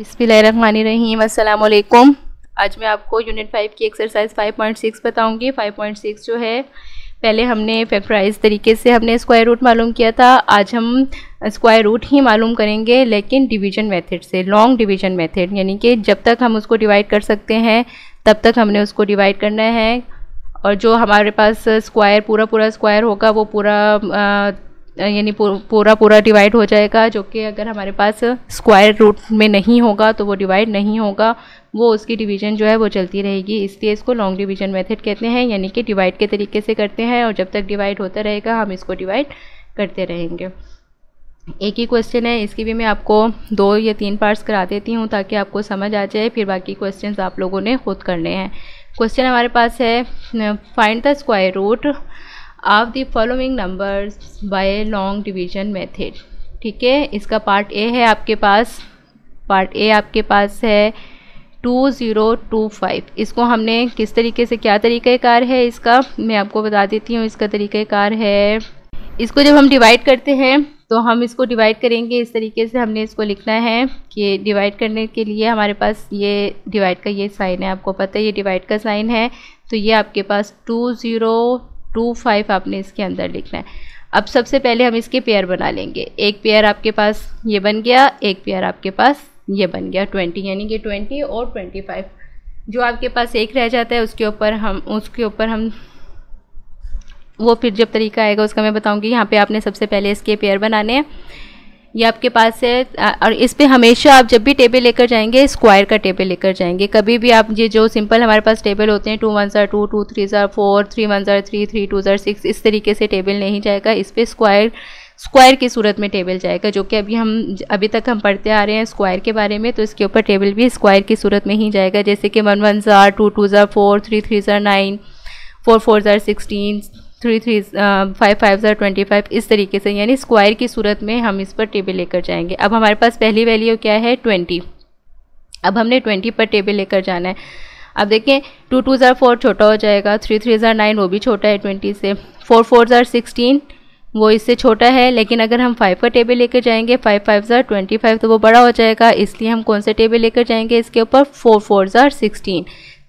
रहीम अस्सलाम वालेकुम आज मैं आपको यूनिट फाइव की एक्सरसाइज 5.6 पॉइंट सिक्स जो है पहले हमने फैक्टराइज तरीके से हमने स्क्वायर रूट मालूम किया था आज हम स्क्वायर रूट ही मालूम करेंगे लेकिन डिवीजन मेथड से लॉन्ग डिवीजन मेथड यानी कि जब तक हम उसको डिवाइड कर सकते हैं तब तक हमने उसको डिवाइड करना है और जो हमारे पास स्क्वायर पूरा पूरा स्क्वायर होगा वो पूरा यानी पूरा पूरा डिवाइड हो जाएगा जो कि अगर हमारे पास स्क्वायर रूट में नहीं होगा तो वो डिवाइड नहीं होगा वो उसकी डिवीजन जो है वो चलती रहेगी इसलिए इसको लॉन्ग डिवीजन मेथड कहते हैं यानी कि डिवाइड के तरीके से करते हैं और जब तक डिवाइड होता रहेगा हम इसको डिवाइड करते रहेंगे एक ही क्वेश्चन है इसकी भी मैं आपको दो या तीन पार्ट्स करा देती हूँ ताकि आपको समझ आ जाए फिर बाकी क्वेश्चन आप लोगों ने खुद करने हैं क्वेश्चन हमारे पास है find the square root of the following numbers by long division method ठीक है इसका पार्ट ए है आपके पास पार्ट ए आपके पास है टू ज़ीरो टू फाइव इसको हमने किस तरीके से क्या कार है इसका मैं आपको बता देती हूँ इसका तरीक़ाकार है इसको जब हम डिवाइड करते हैं तो हम इसको डिवाइड करेंगे इस तरीके से हमने इसको लिखना है कि डिवाइड करने के लिए हमारे पास ये डिवाइड का ये साइन है आपको पता है ये डिवाइड का साइन है तो ये आपके पास टू ज़ीरो टू फाइव आपने इसके अंदर लिखना है अब सबसे पहले हम इसके पेयर बना लेंगे एक पेयर आपके पास ये बन गया एक पेयर आपके पास ये बन गया ट्वेंटी यानी कि ट्वेंटी और ट्वेंटी फाइव जो आपके पास एक रह जाता है उसके ऊपर हम उसके ऊपर हम वो फिर जब तरीका आएगा उसका मैं बताऊँगी यहाँ पर आपने सबसे पहले इसके पेयर बनाने हैं ये आपके पास है और इस पर हमेशा आप जब भी टेबल लेकर जाएंगे स्क्वायर का टेबल लेकर जाएंगे कभी भी आप ये जो सिंपल हमारे पास टेबल होते हैं टू वन ज़ार टू टू थ्री ज़ार फोर थ्री वन ज़ार थ्री थ्री टू ज़ार सिक्स इस तरीके से टेबल नहीं जाएगा इस पर स्क्वायर स्क्वायर की सूरत में टेबल जाएगा जो कि अभी हम अभी तक हम पढ़ते आ रहे हैं स्क्वायर के बारे में तो इसके ऊपर टेबल भी स्क्वायर की सूरत में ही जाएगा जैसे कि वन वन ज़ार टू टू ज़ार फोर थ्री थ्री ज़ार नाइन फोर फोर ज़ार sixteen three three five five ज़ार ट्वेंटी फाइव इस तरीके से यानी स्क्वायर की सूरत में हम इस पर टेबल लेकर जाएंगे अब हमारे पास पहली वैल्यू क्या है ट्वेंटी अब हमने ट्वेंटी पर टेबल लेकर जाना है अब देखें टू टू ज़ार फोर छोटा हो जाएगा थ्री थ्री ज़ार नाइन वो भी छोटा है ट्वेंटी से फोर फोर ज़ार सिक्सटीन वो इससे छोटा है लेकिन अगर हम फाइव का टेबल लेकर जाएंगे फाइव फाइव ज़ार ट्वेंटी फाइव तो वो बड़ा हो जाएगा इसलिए हम कौन सा टेबल लेकर जाएंगे इसके ऊपर फोर फोर ज़ार सिक्सटीन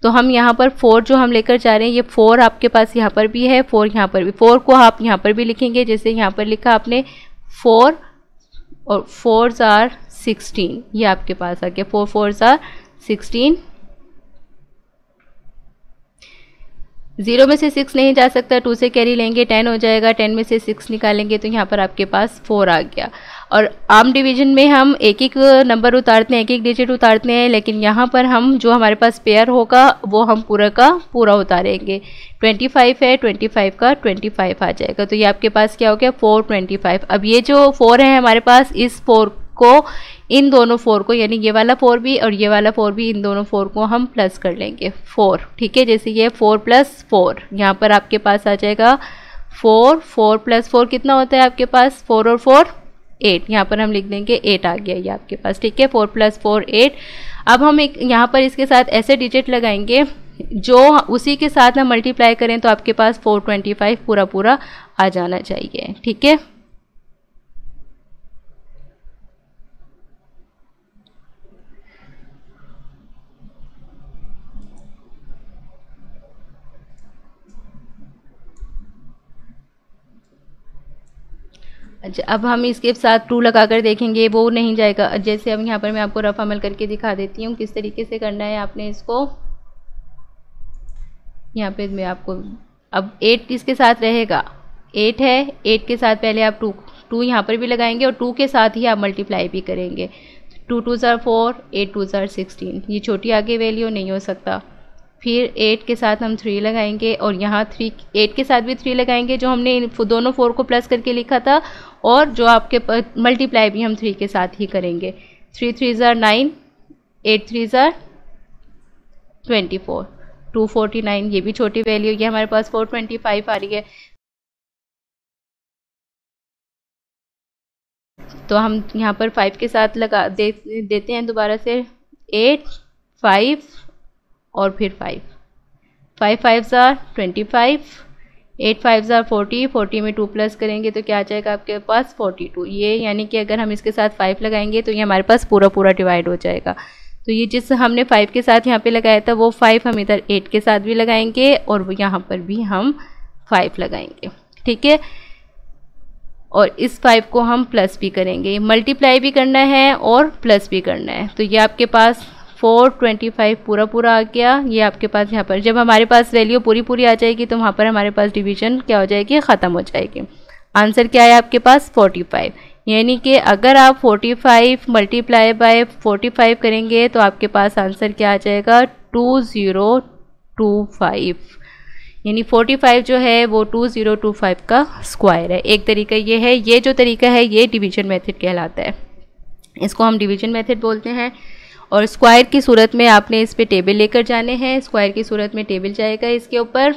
तो हम यहाँ पर फोर जो हम लेकर जा रहे हैं ये फोर आपके पास यहाँ पर भी है फोर यहाँ पर भी फोर को आप यहाँ पर भी लिखेंगे जैसे यहाँ पर लिखा आपने फोर और फोर ज़ार सिक्सटीन ये आपके पास आ गया फोर फोर ज़ार सिक्सटीन जीरो में से सिक्स नहीं जा सकता टू से कैरी लेंगे टेन हो जाएगा टेन में से सिक्स निकालेंगे तो यहाँ पर आपके पास फोर आ गया और आम डिवीजन में हम एक एक नंबर उतारते हैं एक एक डिजिट उतारते हैं लेकिन यहाँ पर हम जो हमारे पास पेयर होगा वो हम पूरा का पूरा उतारेंगे ट्वेंटी फाइव है ट्वेंटी फाइव का ट्वेंटी फाइव आ जाएगा तो ये आपके पास क्या हो गया फोर ट्वेंटी फाइव अब ये जो फोर है हमारे पास इस फोर को इन दोनों फोर को यानी ये वाला फोर भी और ये वाला फोर भी इन दोनों फोर को हम प्लस कर लेंगे फोर ठीक है जैसे ये फोर प्लस फोर यहाँ पर आपके पास आ जाएगा फोर फोर प्लस फोर कितना होता है आपके पास फोर और फोर एट यहाँ पर हम लिख देंगे एट आ गया ये आपके पास ठीक है फोर प्लस फोर एट अब हम एक यहाँ पर इसके साथ ऐसे डिजिट लगाएंगे जो उसी के साथ हम मल्टीप्लाई करें तो आपके पास फोर ट्वेंटी फाइव पूरा पूरा आ जाना चाहिए ठीक है अच्छा अब हम इसके साथ टू लगा कर देखेंगे वो नहीं जाएगा जैसे अब यहाँ पर मैं आपको रफ अमल करके दिखा देती हूँ किस तरीके से करना है आपने इसको यहाँ पे मैं आपको अब एट इसके साथ रहेगा एट है एट के साथ पहले आप टू टू यहाँ पर भी लगाएंगे और टू के साथ ही आप मल्टीप्लाई भी करेंगे टू टू ज़ार फोर एट टू ज़ार सिक्सटीन ये छोटी आगे वैल्यू नहीं हो सकता फिर एट के साथ हम थ्री लगाएंगे और यहाँ थ्री एट के साथ भी थ्री लगाएंगे जो हमने दोनों फोर को प्लस करके लिखा था और जो आपके मल्टीप्लाई भी हम थ्री के साथ ही करेंगे थ्री थ्री ज़र नाइन एट थ्री ज़र twenty four two forty nine ये भी छोटी वैल्यू है हमारे पास फोर ट्वेंटी फाइव आ रही है तो हम यहाँ पर फाइव के साथ लगा दे देते हैं दोबारा से एट फाइव और फिर फाइव फाइव फाइव ज़ार ट्वेंटी फाइव एट फाइव ज़ार फोर्टी फोर्टी में टू प्लस करेंगे तो क्या आ जाएगा आपके पास फोर्टी टू ये यानी कि अगर हम इसके साथ फाइव लगाएंगे तो ये हमारे पास पूरा पूरा डिवाइड हो जाएगा तो ये जिस हमने फाइव के साथ यहाँ पे लगाया था वो फाइव हम इधर एट के साथ भी लगाएंगे और वो यहाँ पर भी हम फाइव लगाएंगे ठीक है और इस फाइव को हम प्लस भी करेंगे मल्टीप्लाई भी करना है और प्लस भी करना है तो ये आपके पास फोर ट्वेंटी फाइव पूरा पूरा आ गया ये आपके पास यहाँ पर जब हमारे पास वैल्यू पूरी पूरी आ जाएगी तो वहाँ पर हमारे पास डिवीजन क्या हो जाएगी ख़त्म हो जाएगी आंसर क्या है आपके पास फोर्टी फाइव यानी कि अगर आप forty five multiply by forty five करेंगे तो आपके पास आंसर क्या आ जाएगा टू ज़ीरो टू फाइव यानी 45 जो है वो 2025 का स्क्वायर है एक तरीका ये है ये जो तरीका है ये डिवीजन मेथड कहलाता है इसको हम डिवीजन मेथड बोलते हैं और स्क्वायर की सूरत में आपने इस पर टेबल लेकर जाने हैं स्क्वायर की सूरत में टेबल जाएगा इसके ऊपर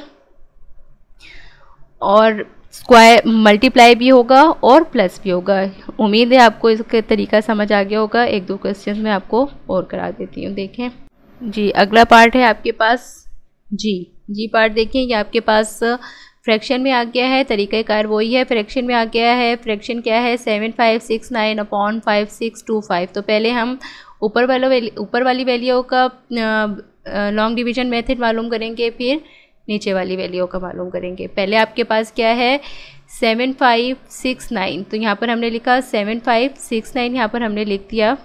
और स्क्वायर मल्टीप्लाई भी होगा और प्लस भी होगा उम्मीद है आपको इसका तरीका समझ आ गया होगा एक दो क्वेश्चन मैं आपको और करा देती हूँ देखें जी अगला पार्ट है आपके पास जी जी पार्ट देखें ये आपके पास फ्रैक्शन में आ गया है तरीका कार वही है फ्रैक्शन में आ गया है फ्रैक्शन क्या है seven five six nine upon five six two five तो पहले हम ऊपर वाला ऊपर वाली वैल्यू का लॉन्ग डिवीजन मेथड मालूम करेंगे फिर नीचे वाली वैल्यू का मालूम करेंगे पहले आपके पास क्या है सेवन फाइव सिक्स नाइन तो यहाँ पर हमने लिखा सेवन फाइव सिक्स नाइन यहाँ पर हमने लिख दिया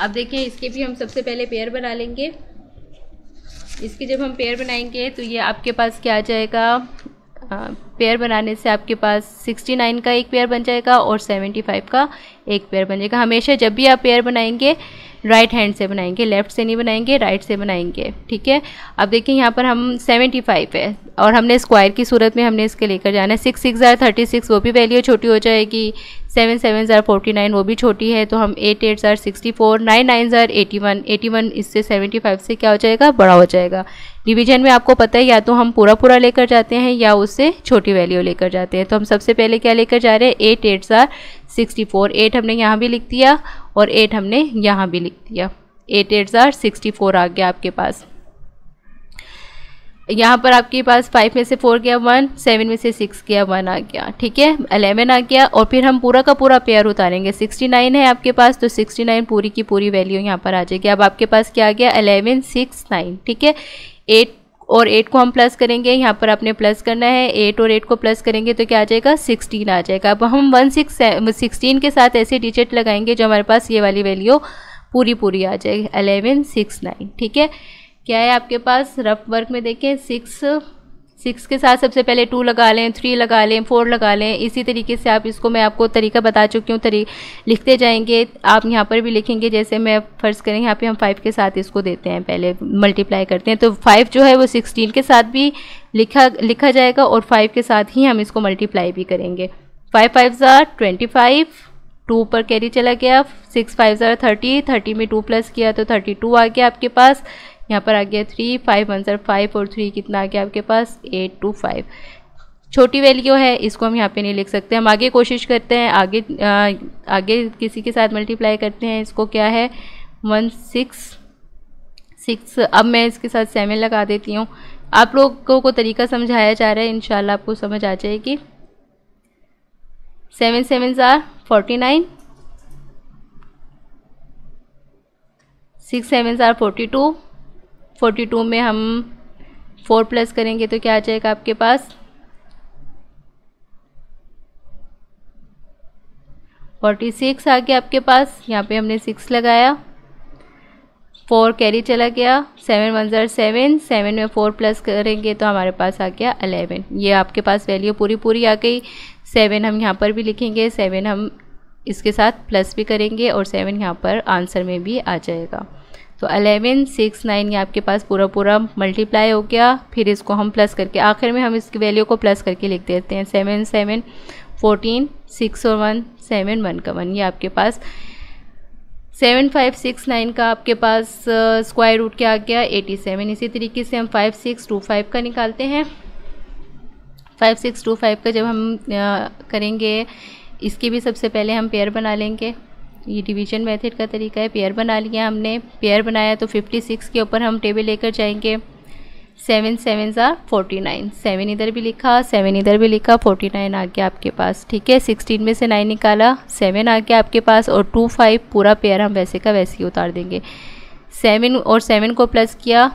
अब देखें इसके भी हम सबसे पहले पेयर बना लेंगे इसके जब हम पेयर बनाएंगे तो ये आपके पास क्या आ जाएगा पेयर बनाने से आपके पास 69 का एक पेयर बन जाएगा और 75 का एक पेयर बन जाएगा हमेशा जब भी आप पेयर बनाएंगे राइट हैंड से बनाएंगे लेफ्ट से नहीं बनाएंगे राइट से बनाएंगे ठीक है अब देखिए यहाँ पर हम सेवेंटी फाइव है और हमने स्क्वायर की सूरत में हमने इसके लेकर जाना है सिक्स सिक्स थर्टी सिक्स वो भी वैल्यू छोटी हो जाएगी सेवन सेवन ज़ार फोर्टी नाइन वो भी छोटी है तो हम एट एट ज़ार सिक्सटी फोर नाइन नाइन ज़ार एटी वन एटी वन इससे सेवेंटी फाइव से क्या हो जाएगा बड़ा हो जाएगा डिवीजन में आपको पता है या तो हम पूरा पूरा लेकर जाते हैं या उससे छोटी वैल्यू लेकर जाते हैं तो हम सबसे पहले क्या लेकर जा रहे हैं एट एट ज़ार सिक्सटी फोर एट हमने यहाँ भी लिख दिया और एट हमने यहाँ भी लिख दिया एट एट ज़ार सिक्सटी फोर आ गया आपके पास यहाँ पर आपके पास फाइव में से फोर गया वन सेवन में से सिक्स गया वन आ गया ठीक है अलेवन आ गया और फिर हम पूरा का पूरा पेयर उतारेंगे सिक्सटी नाइन है आपके पास तो सिक्सटी नाइन पूरी की पूरी वैल्यू यहाँ पर आ जाएगी अब आपके पास क्या आ गया अलेवन सिक्स नाइन ठीक है एट और एट को हम प्लस करेंगे यहाँ पर आपने प्लस करना है एट और एट को प्लस करेंगे तो क्या आ जाएगा सिक्सटीन आ जाएगा अब हम वन सिक्स सिक्सटीन के साथ ऐसे डिजिट लगाएंगे जो हमारे पास ये वाली वैल्यू पूरी पूरी आ जाएगी अलेवन सिक्स नाइन ठीक है क्या है आपके पास रफ वर्क में देखें सिक्स सिक्स के साथ सबसे पहले टू लगा लें थ्री लगा लें फोर लगा लें इसी तरीके से आप इसको मैं आपको तरीका बता चुकी हूँ तरी लिखते जाएंगे आप यहाँ पर भी लिखेंगे जैसे मैं फ़र्ज़ करें यहाँ पे हम फाइव के साथ इसको देते हैं पहले मल्टीप्लाई करते हैं तो फाइव जो है वो सिक्सटीन के साथ भी लिखा लिखा जाएगा और फाइव के साथ ही हम इसको मल्टीप्लाई भी करेंगे फाइव फाइव ज़ार ट्वेंटी फाइव टू पर कैरी चला गया सिक्स फाइव ज़ार थर्टी थर्टी में टू प्लस किया तो थर्टी टू आ गया आपके पास यहाँ पर आ गया थ्री फाइव आंसर फाइव और थ्री कितना आ गया आपके पास एट टू फाइव छोटी वैल्यू है इसको हम यहाँ पे नहीं लिख सकते हम आगे कोशिश करते हैं आगे आ, आगे किसी के साथ मल्टीप्लाई करते हैं इसको क्या है वन सिक्स सिक्स अब मैं इसके साथ सेवन लगा देती हूँ आप लोगों को तरीका समझाया जा रहा है इन आपको समझ आ जाएगी सेवन सेवन ज़ार फोर्टी नाइन सिक्स सेवन ज़ार फोर्टी टू फोर्टी टू में हम फोर प्लस करेंगे तो क्या आ जाएगा आपके पास फोर्टी सिक्स आ गया आपके पास यहाँ पे हमने सिक्स लगाया फोर कैरी चला गया सेवन वन ज़ार सेवन सेवन में फोर प्लस करेंगे तो हमारे पास आ गया अलेवन ये आपके पास वैल्यू पूरी पूरी आ गई सेवन हम यहाँ पर भी लिखेंगे सेवन हम इसके साथ प्लस भी करेंगे और सेवन यहाँ पर आंसर में भी आ जाएगा तो अलेवन सिक्स नाइन ये आपके पास पूरा पूरा मल्टीप्लाई हो गया फिर इसको हम प्लस करके आखिर में हम इसकी वैल्यू को प्लस करके लिख देते हैं सेवन सेवन फोर्टीन सिक्स और वन सेवन वन का वन ये आपके पास सेवन फाइव सिक्स नाइन का आपके पास स्क्वायर रूट क्या आ गया एटी सेवन इसी तरीके से हम फाइव सिक्स टू फाइव का निकालते हैं फाइव सिक्स टू फाइव का जब हम करेंगे इसके भी सबसे पहले हम पेयर बना लेंगे ये डिवीजन मेथड का तरीका है पेयर बना लिया हमने पेयर बनाया तो फिफ्टी सिक्स के ऊपर हम टेबल लेकर जाएंगे सेवन सेवन ज़ा फोर्टी नाइन सेवन इधर भी लिखा सेवन इधर भी लिखा फोर्टी नाइन आ गया आपके पास ठीक है सिक्सटीन में से नाइन निकाला सेवन आ गया आपके पास और टू फाइव पूरा पेयर हम वैसे का वैसे ही उतार देंगे सेवन और सेवन को प्लस किया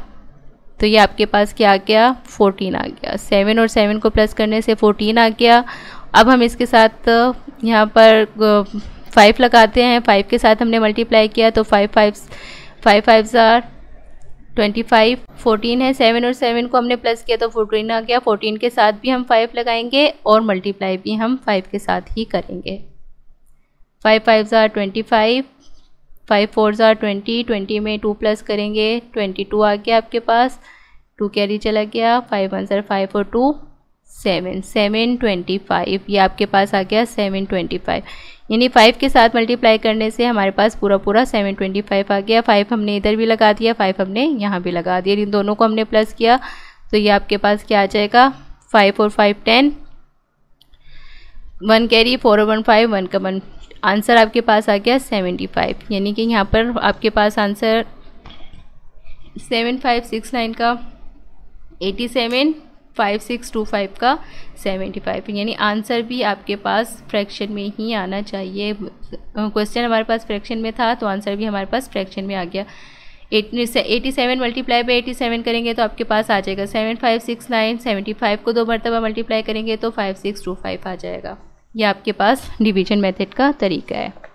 तो ये आपके पास क्या आ गया फोर्टीन आ गया सेवन और सेवन को प्लस करने से फोर्टीन आ गया अब हम इसके साथ यहाँ पर फाइव लगाते हैं फाइव के साथ हमने मल्टीप्लाई किया तो फाइव फाइव फाइव फाइव ज़ार ट्वेंटी फाइव फोर्टीन है सेवन और सेवन को हमने प्लस किया तो फोर्टीन आ गया फोर्टीन के साथ भी हम फाइव लगाएंगे और मल्टीप्लाई भी हम फाइव के साथ ही करेंगे फाइव फाइव ज़ार ट्वेंटी फाइव फाइव फोर ज़ार ट्वेंटी ट्वेंटी में टू प्लस करेंगे ट्वेंटी टू आ गया आपके पास टू कैरी चला गया फाइव वन ज़ार फाइव और two seven seven twenty five ये आपके पास आ गया सेवन ट्वेंटी फाइव यानी फाइव के साथ मल्टीप्लाई करने से हमारे पास पूरा पूरा सेवन ट्वेंटी फाइव आ गया फाइव हमने इधर भी लगा दिया फाइव हमने यहाँ भी लगा दिया इन दोनों को हमने प्लस किया तो ये आपके पास क्या आ जाएगा फाइव और five ten one carry four one five one का वन आंसर आपके पास आ गया सेवेंटी फाइव यानी कि यहाँ पर आपके पास answer seven five six nine का eighty seven five six two five का सेवेंटी फाइव यानी आंसर भी आपके पास फ्रैक्शन में ही आना चाहिए क्वेश्चन हमारे पास फ्रैक्शन में था तो आंसर भी हमारे पास फ्रैक्शन में आ गया eighty seven multiply by eighty seven करेंगे तो आपके पास आ जाएगा seven five six nine seventy five को दो मरतबा मल्टीप्लाई करेंगे तो फाइव सिक्स टू फाइव आ जाएगा यह आपके पास डिवीजन मेथड का तरीका है